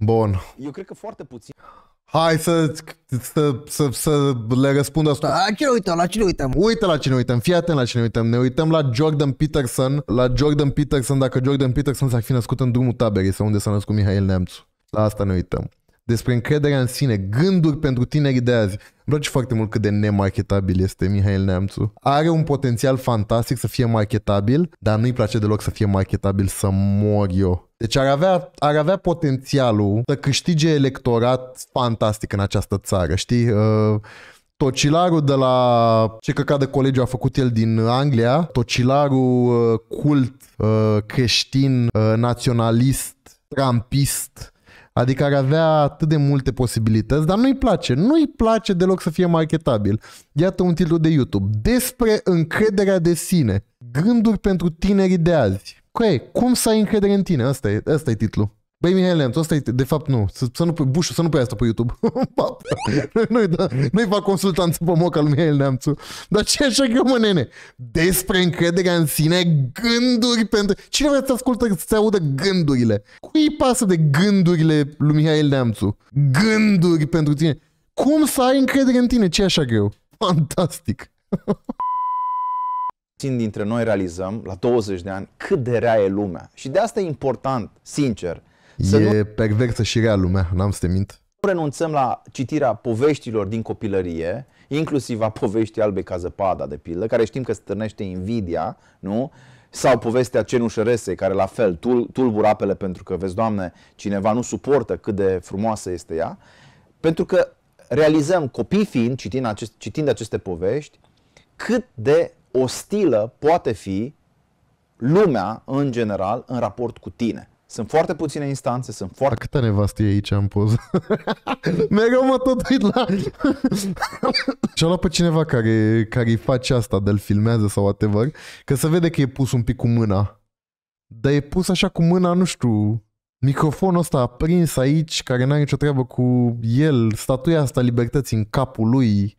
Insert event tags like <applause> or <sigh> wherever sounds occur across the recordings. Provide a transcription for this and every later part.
Bun. Eu cred că foarte puțin. Hai să, să, să, să le răspund asta. La cine uităm? La cine uităm? Uită la cine uităm. Fii atent la cine uităm. Ne uităm la Jordan Peterson. La Jordan Peterson, dacă Jordan Peterson s-ar fi născut în drumul taberei sau unde s-a născut Mihail Nemțu. La asta ne uităm. Despre încrederea în sine, gânduri pentru tinerii de azi. Îmi place foarte mult cât de nemarketabil este Mihail Neamțu. Are un potențial fantastic să fie marketabil, dar nu-i place deloc să fie marketabil să mor eu. Deci ar avea, ar avea potențialul să câștige electorat fantastic în această țară, știi? Uh, Tocilarul de la ce căcat de colegiu a făcut el din Anglia, tocilarul uh, cult, uh, creștin, uh, naționalist, trampist, Adică ar avea atât de multe posibilități, dar nu-i place. Nu-i place deloc să fie marketabil. Iată un titlu de YouTube. Despre încrederea de sine. Gânduri pentru tinerii de azi. Cu cum să ai încredere în tine? Asta e, asta e titlul. Băi, Mihai Leanțu, asta e, de fapt nu, să, să nu pui, bușu, să nu pui asta pe YouTube. <laughs> Nu i da, Nu fac consultanță pe moca lui Mihai Leanțu. Dar ce așa că mă, nene? Despre încrederea în sine, gânduri pentru... Cine vrea să ascultă, să audă gândurile? Cui pasă de gândurile lui Mihai Leanțu? Gânduri pentru tine. Cum să ai încredere în tine? Ce așa greu? Fantastic! <laughs> puțin dintre noi realizăm la 20 de ani cât de rea e lumea. Și de asta e important, sincer. Să e nu... perversă și rea lumea, n-am să te mint. Nu renunțăm la citirea poveștilor din copilărie, inclusiv a poveștii albe ca zăpada, de pildă, care știm că stârnește invidia, nu? Sau povestea cenușărese, care la fel tul, tulbură apele pentru că, vezi, Doamne, cineva nu suportă cât de frumoasă este ea. Pentru că realizăm, copii fiind, citind, acest, citind aceste povești, cât de ostilă poate fi lumea în general în raport cu tine. Sunt foarte puține instanțe, sunt foarte... Câte câtă aici am pus? Mereu mă tot uit la... <laughs> Și-a luat pe cineva care, care îi face asta, de-l filmează sau whatever, că se vede că e pus un pic cu mâna. Dar e pus așa cu mâna, nu știu, microfonul ăsta aprins aici, care n-are nicio treabă cu el, statuia asta libertății în capul lui,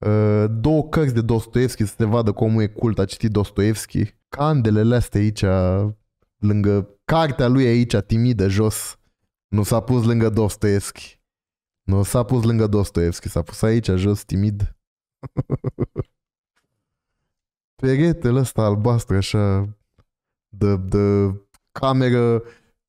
Ă, două cărți de Dostoevski să se vadă cum e cult, a citit Dostoevski. Candelele astea aici, lângă cartea lui aici, timidă, jos, nu s-a pus lângă Dostoevski. Nu s-a pus lângă Dostoevski, s-a pus aici, jos, timid. <laughs> Peretele ăsta albastru, așa, de, de cameră,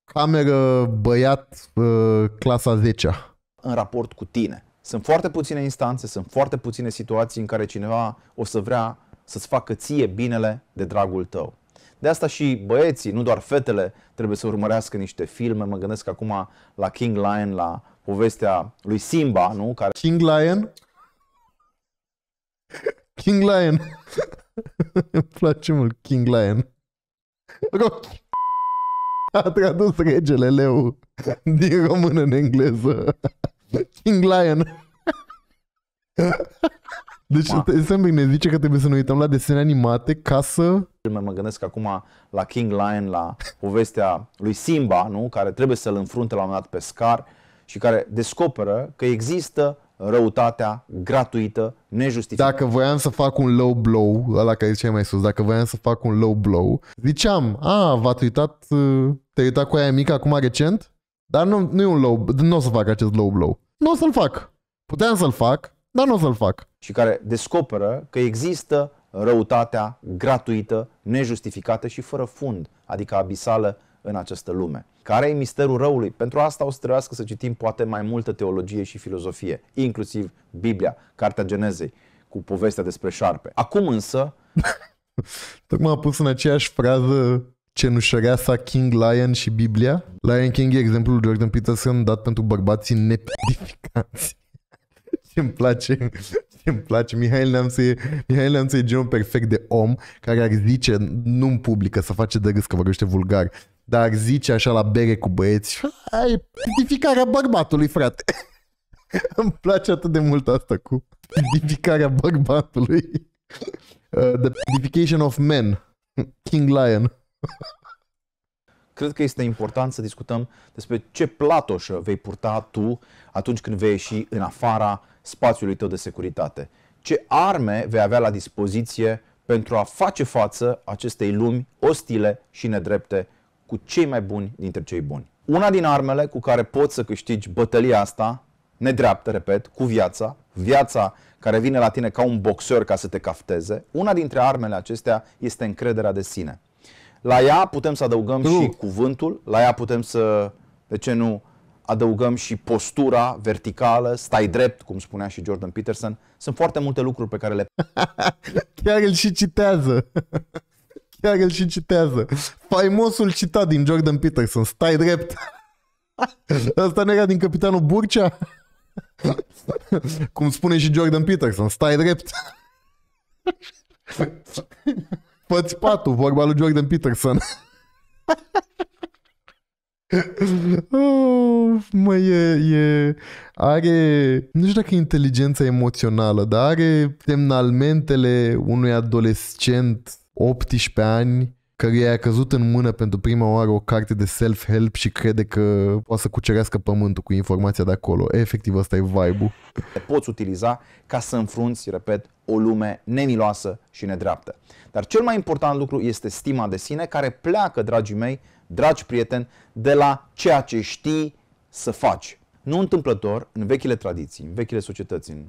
cameră băiat ă, clasa 10 -a. În raport cu tine sunt foarte puține instanțe, sunt foarte puține situații în care cineva o să vrea să-ți facă ție binele de dragul tău. De asta și băieții, nu doar fetele, trebuie să urmărească niște filme. Mă gândesc acum la King Lion, la povestea lui Simba, nu? Care... King Lion? King Lion. <laughs> Îmi place mult King Lion. A tradus regele leu din română în engleză. King Lion. Deci Ma. Sembic ne zice că trebuie să ne uităm la desene animate ca să... Mă gândesc acum la King Lion, la povestea lui Simba, nu? care trebuie să-l înfrunte la un moment dat pe Scar și care descoperă că există răutatea gratuită, nejustificată. Dacă voiam să fac un low blow, ăla care ziceai mai sus, dacă voiam să fac un low blow, ziceam, a, ah, v-ați uitat, te-ai uitat cu aia mică acum recent? Dar nu, nu e un low, nu o să fac acest low blow. Nu o să-l fac. Puteam să-l fac, dar nu o să-l fac. Și care descoperă că există răutatea gratuită, nejustificată și fără fund, adică abisală în această lume. Care e misterul răului? Pentru asta o să trebuiască să citim poate mai multă teologie și filozofie, inclusiv Biblia, Cartea Genezei, cu povestea despre șarpe. Acum însă... <laughs> Tocmai a pus în aceeași frază cenușăreasa King Lion și Biblia. Lion King e exemplul Jordan Peterson dat pentru bărbații nepedificați. <laughs> ce-mi place, ce-mi place. Mihail Neamță e, Mihail Neamțu e genul perfect de om care ar zice, nu în publică, să face de râs că vorbește vulgar, dar ar zice așa la bere cu băieți, ai pedificarea bărbatului, frate. <laughs> Îmi place atât de mult asta cu pedificarea bărbatului. Uh, the Pedification of Men, King Lion. Cred că este important să discutăm despre ce platoșă vei purta tu atunci când vei ieși în afara spațiului tău de securitate. Ce arme vei avea la dispoziție pentru a face față acestei lumi ostile și nedrepte cu cei mai buni dintre cei buni. Una din armele cu care poți să câștigi bătălia asta, nedreaptă, repet, cu viața, viața care vine la tine ca un boxer ca să te cafteze, una dintre armele acestea este încrederea de sine. La ea putem să adăugăm nu. și cuvântul, la ea putem să, de ce nu, adăugăm și postura verticală, stai drept, cum spunea și Jordan Peterson. Sunt foarte multe lucruri pe care le... <laughs> Chiar îl și citează. Chiar îl și citează. Faimosul citat din Jordan Peterson, stai drept. Asta <laughs> nu era din capitanul Burcea? <laughs> Cum spune și Jordan Peterson, stai drept. Fă-ți patul, vorba lui Jordan Peterson. oh, mă, e, e, are, nu știu dacă e inteligența emoțională, dar are semnalmentele unui adolescent 18 ani care i-a căzut în mână pentru prima oară o carte de self-help și crede că poate să cucerească pământul cu informația de acolo. E, efectiv, ăsta e vibe-ul. Te poți utiliza ca să înfrunți, repet, o lume nemiloasă și nedreaptă. Dar cel mai important lucru este stima de sine care pleacă, dragii mei, dragi prieteni, de la ceea ce știi să faci. Nu întâmplător, în vechile tradiții, în vechile societăți, în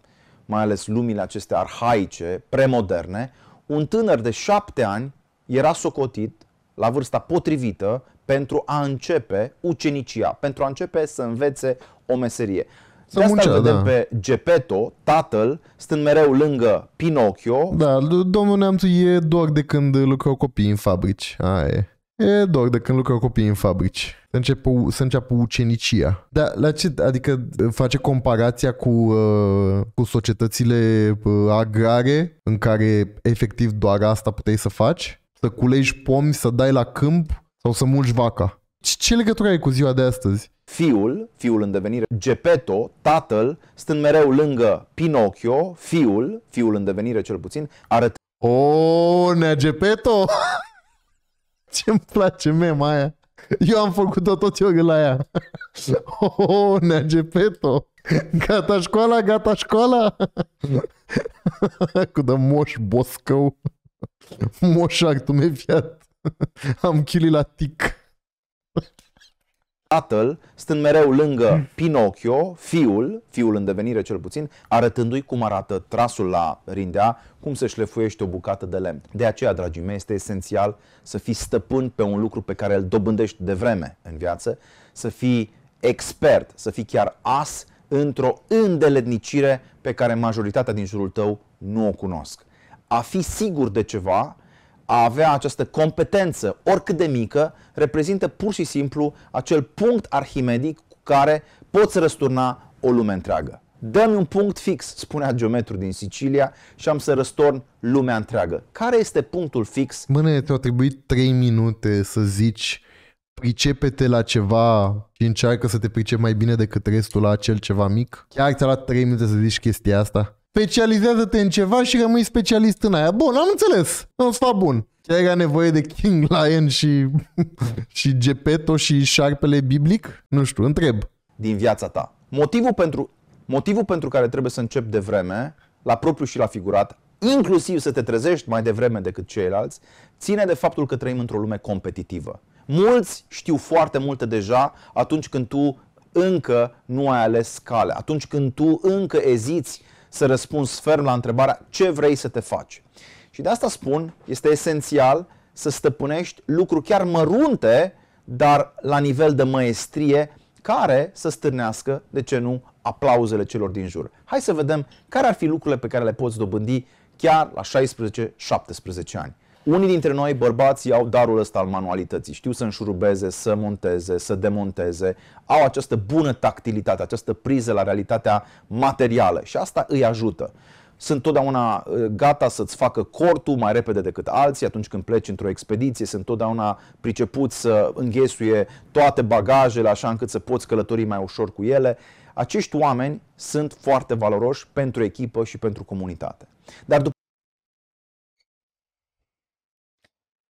mai ales lumile acestea arhaice, premoderne, un tânăr de șapte ani era socotit la vârsta potrivită pentru a începe ucenicia, pentru a începe să învețe o meserie. Să de asta vedem da. pe Gepetto, tatăl, stând mereu lângă Pinocchio. Da, domnul Neamțu e doar de când lucrau copii în fabrici. Aia e. E doar de când lucrau copii în fabrici. Să înceapă, să înceapă ucenicia. Dar la ce, adică face comparația cu, uh, cu societățile uh, agrare în care efectiv doar asta puteai să faci? să culegi pomi, să dai la câmp sau să mulci vaca. Ce legătură ai cu ziua de astăzi? Fiul, fiul în devenire, Gepeto, tatăl, stând mereu lângă Pinocchio, fiul, fiul în devenire cel puțin, arată. O, oh, nea Gepeto! <laughs> Ce-mi place mema aia! Eu am făcut-o tot eu la aia. <laughs> Oh, nea Gepeto! Gata școala, gata școala! <laughs> Cu de moș boscău! <laughs> Moșac, tu mi-ai fiat. <laughs> Am chili la tic. Tatăl, stând mereu lângă Pinocchio, fiul, fiul în devenire cel puțin, arătându-i cum arată trasul la rindea, cum se șlefuiește o bucată de lemn. De aceea, dragii mei, este esențial să fii stăpân pe un lucru pe care îl dobândești de vreme în viață, să fii expert, să fii chiar as într-o îndeletnicire pe care majoritatea din jurul tău nu o cunosc a fi sigur de ceva, a avea această competență, oricât de mică, reprezintă pur și simplu acel punct arhimedic cu care poți răsturna o lume întreagă. Dă-mi un punct fix, spunea geometru din Sicilia, și am să răstorn lumea întreagă. Care este punctul fix? Mâine te-au trebuit 3 minute să zici pricepe-te la ceva și încearcă să te pricepi mai bine decât restul la acel ceva mic. Chiar ți-a luat 3 minute să zici chestia asta? specializează-te în ceva și rămâi specialist în aia. Bun, am înțeles. Un sfat bun. Era nevoie de King Lion și, <laughs> și Gepetto și șarpele biblic? Nu știu, întreb. Din viața ta. Motivul pentru, motivul pentru care trebuie să încep de vreme, la propriu și la figurat, inclusiv să te trezești mai devreme decât ceilalți, ține de faptul că trăim într-o lume competitivă. Mulți știu foarte multe deja atunci când tu încă nu ai ales calea, atunci când tu încă eziți să răspunzi ferm la întrebarea ce vrei să te faci. Și de asta spun, este esențial să stăpânești lucruri chiar mărunte, dar la nivel de măestrie, care să stârnească, de ce nu, aplauzele celor din jur. Hai să vedem care ar fi lucrurile pe care le poți dobândi chiar la 16-17 ani. Unii dintre noi, bărbații, au darul ăsta al manualității. Știu să înșurubeze, să monteze, să demonteze. Au această bună tactilitate, această priză la realitatea materială și asta îi ajută sunt totdeauna uh, gata să-ți facă cortul mai repede decât alții atunci când pleci într-o expediție, sunt totdeauna pricepuți să înghesuie toate bagajele așa încât să poți călători mai ușor cu ele. Acești oameni sunt foarte valoroși pentru echipă și pentru comunitate. Dar după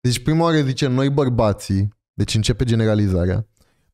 Deci prima oară zice noi bărbații, deci începe generalizarea.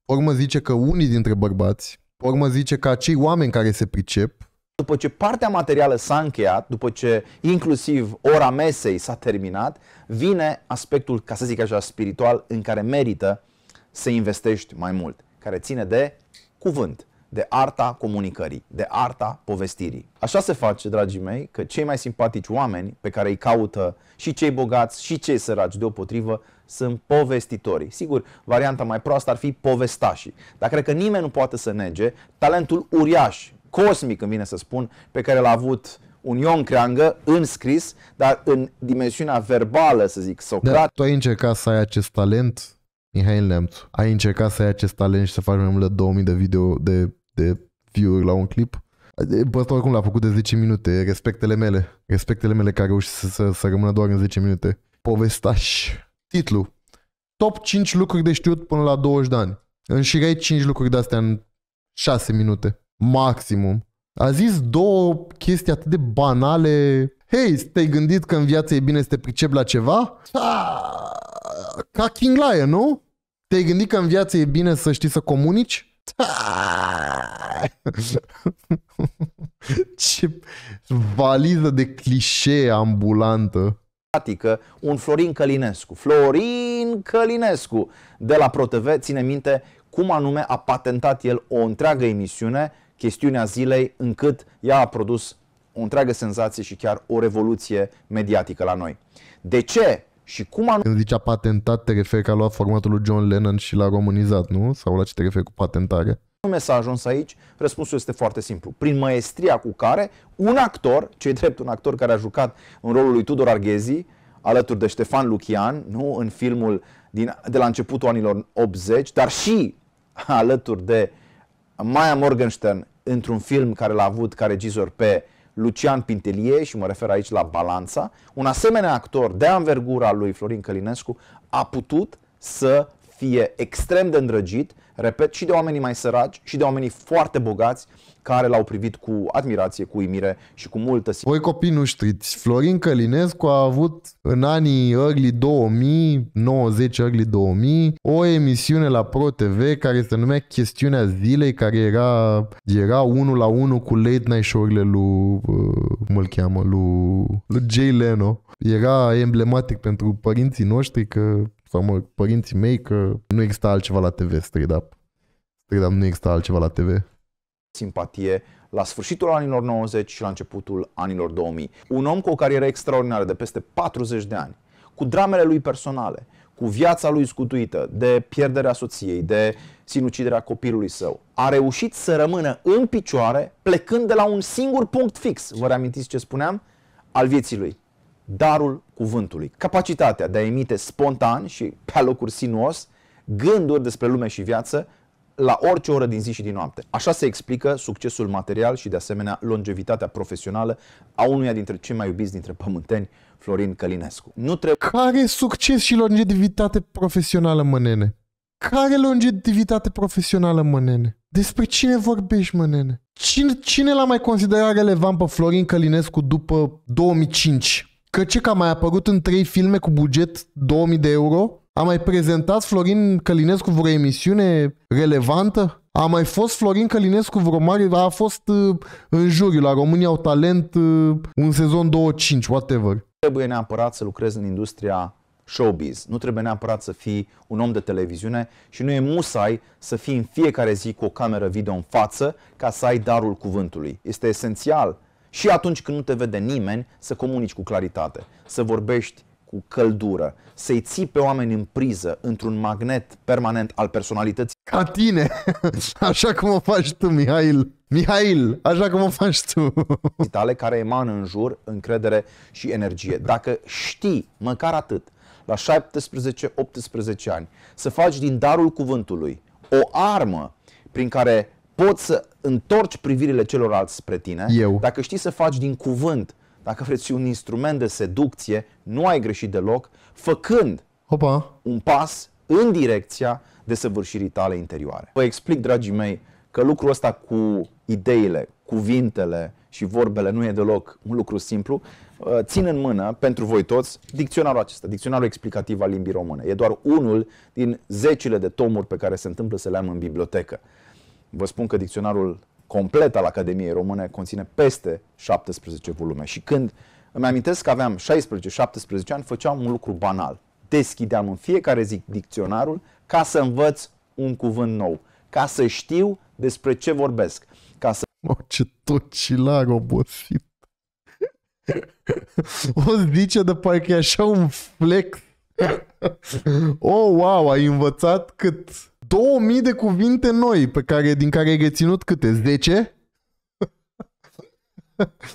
Urmă zice că unii dintre bărbați, urmă zice că acei oameni care se pricep, după ce partea materială s-a încheiat, după ce inclusiv ora mesei s-a terminat, vine aspectul, ca să zic așa, spiritual în care merită să investești mai mult, care ține de cuvânt de arta comunicării, de arta povestirii. Așa se face, dragii mei, că cei mai simpatici oameni pe care îi caută și cei bogați și cei săraci deopotrivă sunt povestitorii. Sigur, varianta mai proastă ar fi povestașii, dar cred că nimeni nu poate să nege talentul uriaș, cosmic îmi vine să spun, pe care l-a avut un Ion Creangă înscris, dar în dimensiunea verbală, să zic, da, Socrat. Da, tu ai încercat să ai acest talent Mihai Lemțu, ai încercat să ai acest talent și să faci mai mult de 2000 de video de de view la un clip. Bă, asta oricum l-a făcut de 10 minute, respectele mele. Respectele mele care reușit să, să, să rămână doar în 10 minute. Povestaș. Titlu. Top 5 lucruri de știut până la 20 de ani. Înșirai 5 lucruri de-astea în 6 minute. Maximum. A zis două chestii atât de banale. Hei, te-ai gândit că în viață e bine să te pricepi la ceva? Ca King Lion, nu? Te-ai gândit că în viață e bine să știi să comunici? <laughs> Ce valiză de clișee ambulantă. Adică un Florin Călinescu. Florin Călinescu de la ProTV ține minte cum anume a patentat el o întreagă emisiune, chestiunea zilei, încât ea a produs o întreagă senzație și chiar o revoluție mediatică la noi. De ce și cum anume... Când zice a patentat, te referi că a luat formatul lui John Lennon și l-a românizat, nu? Sau la ce te referi cu patentare? anume s-a ajuns aici? Răspunsul este foarte simplu. Prin maestria cu care un actor, cei drept un actor care a jucat în rolul lui Tudor Arghezi, alături de Ștefan Lucian, nu în filmul din, de la începutul anilor 80, dar și alături de Maya Morgenstern într-un film care l-a avut ca regizor pe Lucian Pintelie și mă refer aici la Balanța, un asemenea actor de anvergura lui Florin Călinescu a putut să fie extrem de îndrăgit, repet, și de oamenii mai săraci și de oamenii foarte bogați care l-au privit cu admirație, cu uimire și cu multă Voi copii nu știți, Florin Călinescu a avut în anii early 2000, 90 early 2000, o emisiune la Pro TV care se numea Chestiunea Zilei, care era, era unul la unul cu late night show-urile lui, uh, cum îl cheamă, lui, lui Jay Leno. Era emblematic pentru părinții noștri că sau mă, părinții mei că nu exista altceva la TV, straight up. Straight up nu exista altceva la TV. Simpatie la sfârșitul anilor 90 și la începutul anilor 2000. Un om cu o carieră extraordinară de peste 40 de ani, cu dramele lui personale, cu viața lui scutuită, de pierderea soției, de sinuciderea copilului său, a reușit să rămână în picioare plecând de la un singur punct fix. Vă reamintiți ce spuneam? Al vieții lui darul cuvântului, capacitatea de a emite spontan și pe locuri sinuos gânduri despre lume și viață la orice oră din zi și din noapte. Așa se explică succesul material și de asemenea longevitatea profesională a unuia dintre cei mai iubiți dintre pământeni, Florin Călinescu. Nu trebuie... Care succes și longevitate profesională, mă nene? Care longevitate profesională, mă nene? Despre cine vorbești, mă nene? Cine, cine l-a mai considerat relevant pe Florin Călinescu după 2005? Că că a mai apărut în trei filme cu buget 2000 de euro. A mai prezentat Florin Călinescu vreo emisiune relevantă? A mai fost Florin Călinescu vreo mare, a fost uh, în juriu la România au talent uh, un sezon 2-5, whatever. Trebuie neapărat să lucrezi în industria showbiz. Nu trebuie neapărat să fii un om de televiziune și nu e musai să fii în fiecare zi cu o cameră video în față ca să ai darul cuvântului. Este esențial și atunci când nu te vede nimeni, să comunici cu claritate, să vorbești cu căldură, să-i ții pe oameni în priză, într-un magnet permanent al personalității. Ca tine, <laughs> așa cum o faci tu, Mihail. Mihail, așa cum o faci tu. <laughs> Tale care emană în jur încredere și energie. Dacă știi, măcar atât, la 17-18 ani, să faci din darul cuvântului o armă prin care poți să întorci privirile celorlalți spre tine, Eu. dacă știi să faci din cuvânt, dacă vreți un instrument de seducție, nu ai greșit deloc, făcând Opa. un pas în direcția desăvârșirii tale interioare. Vă explic, dragii mei, că lucrul ăsta cu ideile, cuvintele și vorbele nu e deloc un lucru simplu. Uh, țin în mână, pentru voi toți, dicționarul acesta, dicționarul explicativ al limbii române. E doar unul din zecile de tomuri pe care se întâmplă să le am în bibliotecă. Vă spun că dicționarul complet al Academiei Române conține peste 17 volume și când îmi amintesc că aveam 16-17 ani, făceam un lucru banal. Deschideam în fiecare zi dicționarul ca să învăț un cuvânt nou, ca să știu despre ce vorbesc. Ca să... Oh, ce tot lag obosit! <laughs> o zice de parcă e așa un flex. <laughs> oh, wow, ai învățat cât 2000 de cuvinte noi, pe care, din care ai reținut câte? 10? <laughs>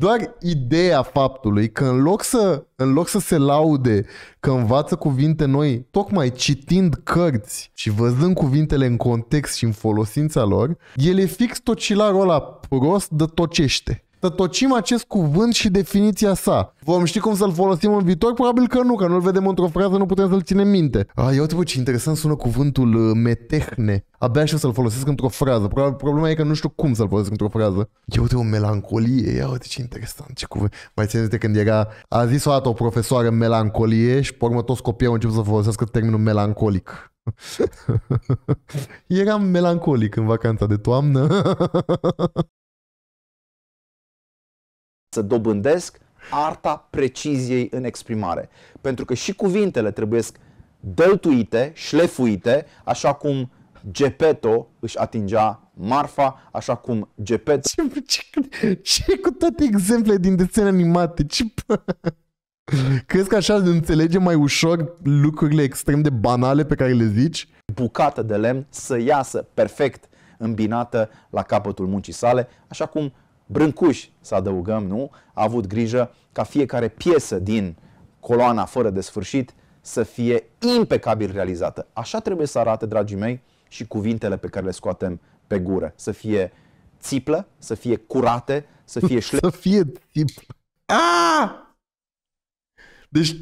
Doar ideea faptului că în loc, să, în loc să se laude că învață cuvinte noi, tocmai citind cărți și văzând cuvintele în context și în folosința lor, el e fix tocilarul ăla prost de tocește să tocim acest cuvânt și definiția sa. Vom ști cum să-l folosim în viitor? Probabil că nu, că nu-l vedem într-o frază, nu putem să-l ținem minte. A, eu uite ce interesant sună cuvântul uh, metehne. Abia și să-l folosesc într-o frază. Problema e că nu știu cum să-l folosesc într-o frază. Eu uite o melancolie, ia uite ce interesant, ce cuvânt. Mai țineți când era, a zis o dată o profesoară melancolie și pe urmă toți copiii au început să folosească termenul melancolic. <laughs> Eram melancolic în vacanța de toamnă. <laughs> să dobândesc arta preciziei în exprimare. Pentru că și cuvintele trebuie dăltuite, șlefuite, așa cum Gepeto își atingea Marfa, așa cum Gepeto... Ce, ce, ce cu toate exemple din desene animate? Ce... Crezi că așa înțelege mai ușor lucrurile extrem de banale pe care le zici? Bucată de lemn să iasă perfect îmbinată la capătul muncii sale, așa cum Brâncuș, să adăugăm, nu? A avut grijă ca fiecare piesă din coloana fără de sfârșit să fie impecabil realizată. Așa trebuie să arate, dragii mei, și cuvintele pe care le scoatem pe gură. Să fie țiplă, să fie curate, să fie <laughs> șle... Să fie țiplă. Ah! Deci,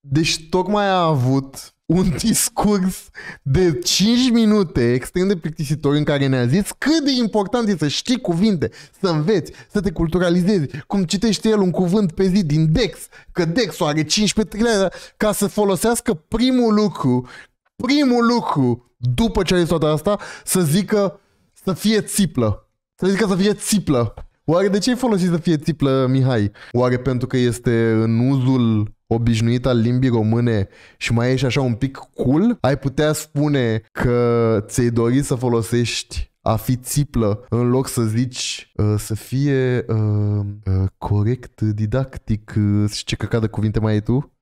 deci tocmai a avut un discurs de 5 minute extrem de plictisitor în care ne-a zis cât de important e să știi cuvinte, să înveți, să te culturalizezi, cum citește el un cuvânt pe zi din Dex, că Dex-ul are 15 trilele, ca să folosească primul lucru, primul lucru după ce a zis toată asta, să zică să fie țiplă. Să zică să fie țiplă. Oare de ce ai folosit să fie țiplă, Mihai? Oare pentru că este în uzul obișnuit al limbii române și mai ești așa un pic cool, ai putea spune că ți-ai dorit să folosești a fi țiplă în loc să zici uh, să fie uh, uh, corect, didactic uh, și ce căcat de cuvinte mai ai tu? <laughs>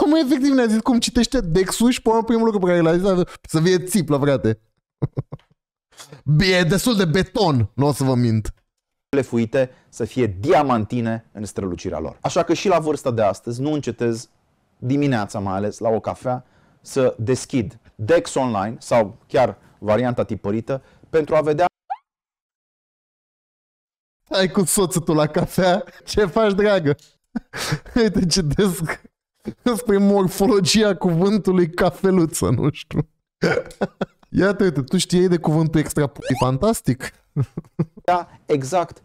Omul efectiv ne-a zis cum citește Dexul și până primul lucru pe care l-a zis să fie țiplă, frate. <laughs> E destul de beton, nu o să vă mint lefuite să fie diamantine în strălucirea lor. Așa că și la vârsta de astăzi nu încetez dimineața mai ales la o cafea să deschid Dex Online sau chiar varianta tipărită pentru a vedea Hai cu soțul tu la cafea, ce faci dragă? <laughs> Uite ce desc morfologia cuvântului cafeluță, nu știu. <laughs> Iată, uite, tu știi de cuvântul extra fantastic? <laughs> Da, exact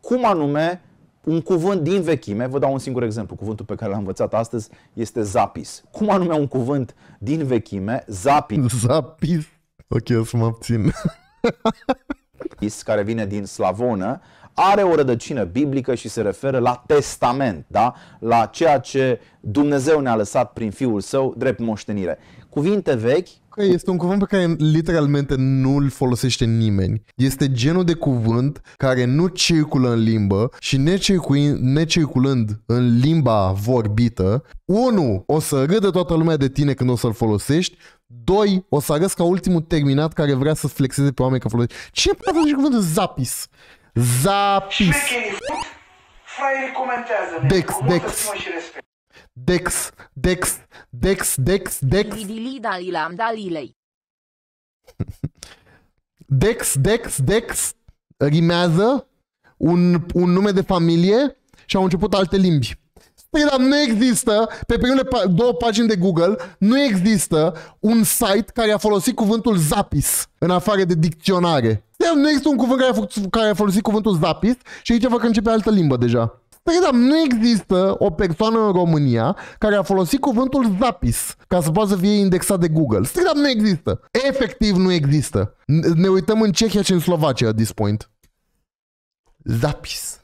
cum anume un cuvânt din vechime, vă dau un singur exemplu, cuvântul pe care l-am învățat astăzi este zapis. Cum anume un cuvânt din vechime, zapis. <laughs> Zapis. Ok, o să mă abțin. care vine din slavonă, are o rădăcină biblică și se referă la testament, da? la ceea ce Dumnezeu ne-a lăsat prin Fiul Său drept moștenire. Cuvinte vechi că este un cuvânt pe care literalmente nu-l folosește nimeni. Este genul de cuvânt care nu circulă în limbă și necirculând în limba vorbită, Unu, O să râdă toată lumea de tine când o să-l folosești, doi, O să arăți ca ultimul terminat care vrea să flexeze pe oameni că folosești. Ce prea și cuvântul zapis? Zapis! Fraierii comentează. Dex, Dex. Și respect. Dex, Dex, Dex, Dex, Dex. Dalilam Dalilei. <laughs> Dex, Dex, Dex rimează un, un nume de familie și au început alte limbi. Păi, dar nu există, pe primele două pagini de Google, nu există un site care a folosit cuvântul zapis în afară de dicționare. Nu există un cuvânt care a, care a folosit cuvântul zapis și aici vă că începe altă limbă deja. Păi da, nu există o persoană în România care a folosit cuvântul zapis ca să poată să fie indexat de Google. da, nu există. Efectiv nu există. Ne uităm în Cehia și în Slovacia at this point. Zapis.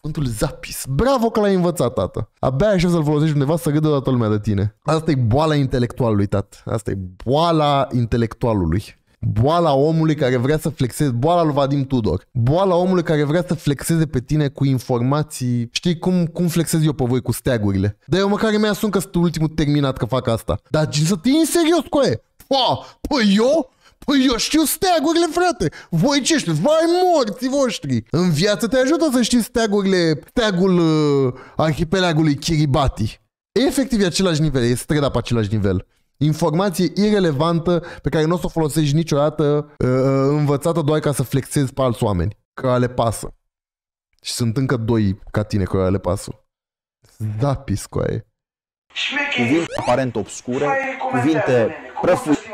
Cuvântul zapis. Bravo că l-ai învățat, tată. Abia așa să-l folosești undeva să gâdă toată lumea de tine. Asta e boala intelectualului, tată. Asta e boala intelectualului boala omului care vrea să flexeze, boala lui Vadim Tudor, boala omului care vrea să flexeze pe tine cu informații, știi cum, cum flexez eu pe voi cu steagurile. Dar eu măcar îmi asum că sunt ultimul terminat că fac asta. Dar să te în serios cu e. Pa, păi eu? Păi eu știu steagurile, frate! Voi ce știți? Vai morții voștri! În viață te ajută să știi steagurile, steagul uh, arhipelagului Kiribati. E efectiv e același nivel, e strada pe același nivel. Informație irelevantă pe care nu o să o folosești niciodată uh, uh, învățată doar ca să flexezi pe alți oameni. Că le pasă. Și sunt încă doi ca tine care le pasă. Da, piscoaie. Cuvinte aparent obscure, cuvinte prăfuri. <laughs>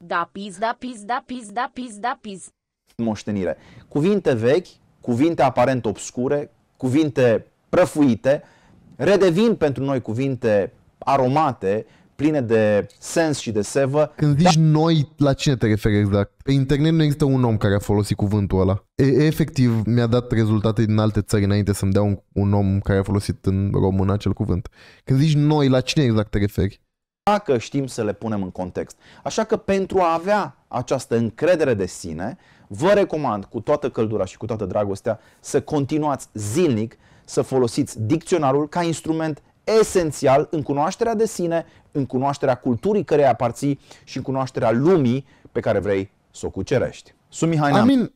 Da, piz, da, piz, da, piz, da, piz, da, piz. Moștenire. Cuvinte vechi, cuvinte aparent obscure, cuvinte prăfuite, redevin pentru noi cuvinte aromate, pline de sens și de sevă. Când da. zici da- noi, la cine te referi exact? Pe internet nu există un om care a folosit cuvântul ăla. E, efectiv, mi-a dat rezultate din alte țări înainte să-mi dea un, un om care a folosit în română acel cuvânt. Când zici noi, la cine exact te referi? Dacă știm să le punem în context. Așa că pentru a avea această încredere de sine, vă recomand cu toată căldura și cu toată dragostea să continuați zilnic să folosiți dicționarul ca instrument esențial în cunoașterea de sine, în cunoașterea culturii care aparții și în cunoașterea lumii pe care vrei să o cucerești. Sumi Haina. I mean,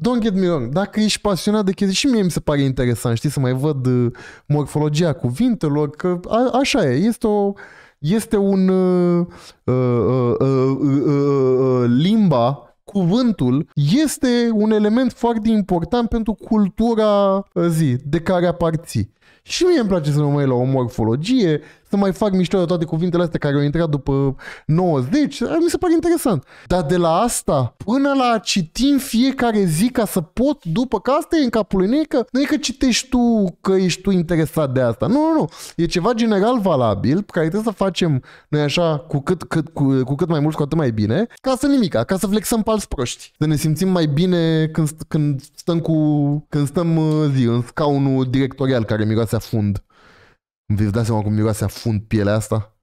don't get me wrong, dacă ești pasionat de chestii și mie mi se pare interesant, știi, să mai văd uh, morfologia cuvintelor, că a, așa e, este o este un uh, uh, uh, uh, uh, uh, limba cuvântul este un element foarte important pentru cultura uh, zi de care aparții. Și mie îmi place să mă mai la o morfologie, să mai fac mișto de toate cuvintele astea care au intrat după 90, deci, mi se pare interesant. Dar de la asta până la citim fiecare zi ca să pot, după că asta e în capul lui, nu e că, nu e că citești tu că ești tu interesat de asta. Nu, nu, nu. E ceva general valabil pe care trebuie să facem noi așa cu cât, cât, cu, cu cât mai mult, cu atât mai bine, ca să nimica, ca să flexăm pe alți proști. Să ne simțim mai bine când, când stăm cu când stăm uh, zi în scaunul directorial care miroase a fund. Vă dați seama cum miroase a fund pielea asta?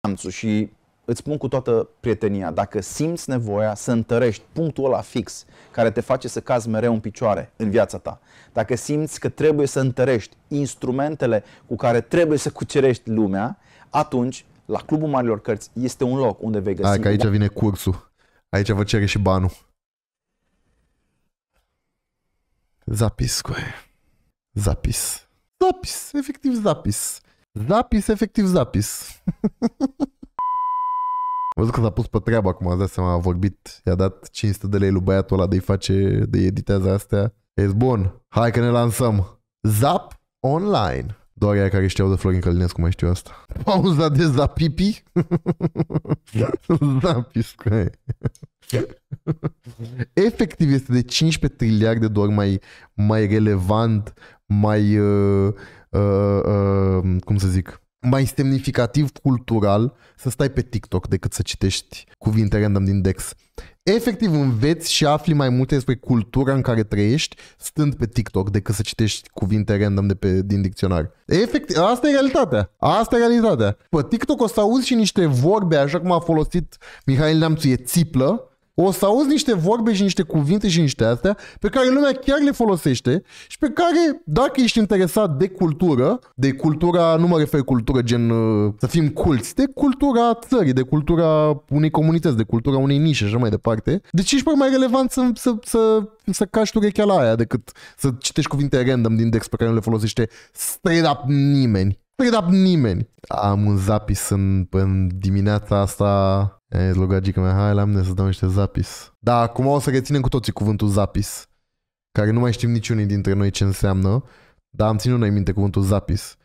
Amțu și îți spun cu toată prietenia, dacă simți nevoia să întărești punctul ăla fix care te face să cazi mereu în picioare în viața ta, dacă simți că trebuie să întărești instrumentele cu care trebuie să cucerești lumea, atunci la Clubul Marilor Cărți este un loc unde vei găsi... Hai că aici vine cursul. Aici vă cere și banul. Zapis, coe. Zapis. Zapis, efectiv zapis. Zapis, efectiv zapis. <laughs> Văd că s-a pus pe treabă acum, ați seama, a vorbit, i-a dat 500 de lei lui băiatul ăla de-i face, de editează astea. E bun, hai că ne lansăm. Zap online. Doar aia care știau de Florin Călinescu mai știu asta. <laughs> Pauza de zapipi? <laughs> Zapis, Efectiv este de 15 triliarde de ori mai, mai relevant, mai, uh, uh, uh, cum să zic, mai semnificativ cultural să stai pe TikTok decât să citești cuvinte random din Dex. Efectiv înveți și afli mai multe despre cultura în care trăiești stând pe TikTok decât să citești cuvinte random de pe, din dicționar. Efectiv, asta e realitatea. Asta e realitatea. Pe TikTok o să auzi și niște vorbe, așa cum a folosit Mihail Neamțu, e țiplă, o să auzi niște vorbe și niște cuvinte și niște astea pe care lumea chiar le folosește și pe care, dacă ești interesat de cultură, de cultura, nu mă refer cultură gen uh, să fim culți, de cultura țării, de cultura unei comunități, de cultura unei nișe și așa mai departe, deci ești mai relevant să, să, să, să cași urechea la aia decât să citești cuvinte random din Dex pe care nu le folosește straight up nimeni. Straight up nimeni. Am un zapis în, în dimineața asta E, logagica mea, hai la mine să dau niște zapis. Da, acum o să reținem cu toții cuvântul zapis, care nu mai știm niciunii dintre noi ce înseamnă, dar am ținut noi minte cuvântul zapis.